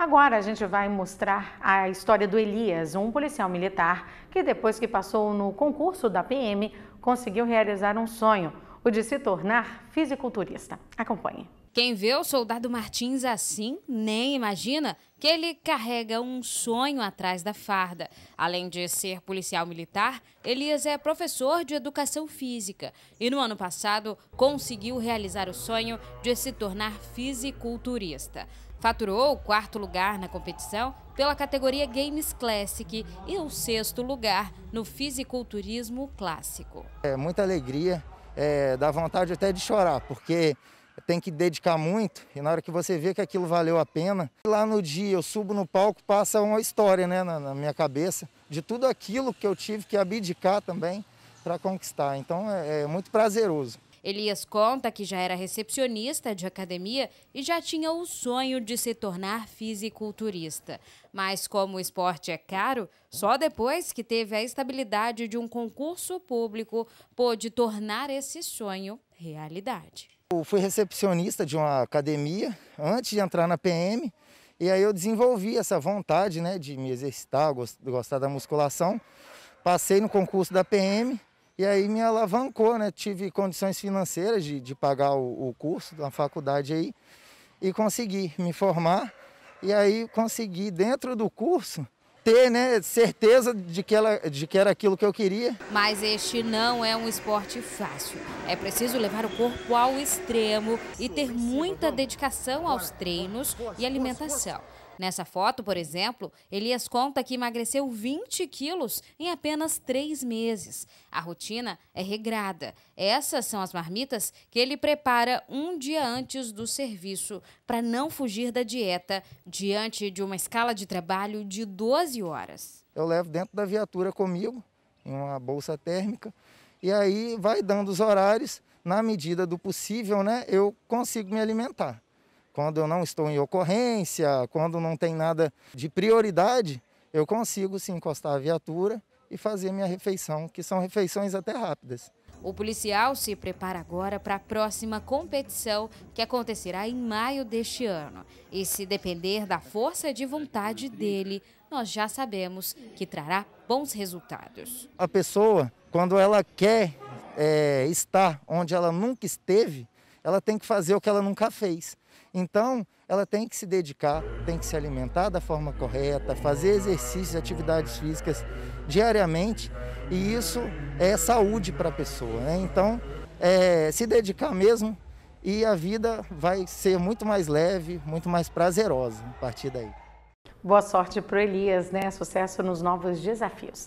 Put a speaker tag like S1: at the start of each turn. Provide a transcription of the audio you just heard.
S1: Agora a gente vai mostrar a história do Elias, um policial militar que depois que passou no concurso da PM, conseguiu realizar um sonho o de se tornar fisiculturista. Acompanhe. Quem vê o soldado Martins assim nem imagina que ele carrega um sonho atrás da farda. Além de ser policial militar, Elias é professor de educação física e no ano passado conseguiu realizar o sonho de se tornar fisiculturista. Faturou o quarto lugar na competição pela categoria Games Classic e o sexto lugar no fisiculturismo clássico.
S2: É muita alegria é, dá vontade até de chorar, porque tem que dedicar muito e na hora que você vê que aquilo valeu a pena, lá no dia eu subo no palco, passa uma história né, na, na minha cabeça de tudo aquilo que eu tive que abdicar também para conquistar. Então é, é muito prazeroso.
S1: Elias conta que já era recepcionista de academia e já tinha o sonho de se tornar fisiculturista. Mas como o esporte é caro, só depois que teve a estabilidade de um concurso público pôde tornar esse sonho realidade.
S2: Eu fui recepcionista de uma academia antes de entrar na PM. E aí eu desenvolvi essa vontade né, de me exercitar, gostar da musculação. Passei no concurso da PM e aí me alavancou, né? Tive condições financeiras de, de pagar o, o curso da faculdade aí e consegui me formar. E aí consegui, dentro do curso, ter né, certeza de que, ela, de que era aquilo que eu queria.
S1: Mas este não é um esporte fácil. É preciso levar o corpo ao extremo e ter muita dedicação aos treinos e alimentação. Nessa foto, por exemplo, Elias conta que emagreceu 20 quilos em apenas três meses. A rotina é regrada. Essas são as marmitas que ele prepara um dia antes do serviço para não fugir da dieta diante de uma escala de trabalho de 12 horas.
S2: Eu levo dentro da viatura comigo, em uma bolsa térmica, e aí vai dando os horários, na medida do possível, né, eu consigo me alimentar. Quando eu não estou em ocorrência, quando não tem nada de prioridade, eu consigo se encostar a viatura e fazer minha refeição, que são refeições até rápidas.
S1: O policial se prepara agora para a próxima competição que acontecerá em maio deste ano. E se depender da força de vontade dele, nós já sabemos que trará bons resultados.
S2: A pessoa, quando ela quer é, estar onde ela nunca esteve, ela tem que fazer o que ela nunca fez. Então, ela tem que se dedicar, tem que se alimentar da forma correta, fazer exercícios, atividades físicas diariamente, e isso é saúde para a pessoa. Né? Então, é, se dedicar mesmo e a vida vai ser muito mais leve, muito mais prazerosa a partir daí.
S1: Boa sorte para o Elias, né? Sucesso nos novos desafios.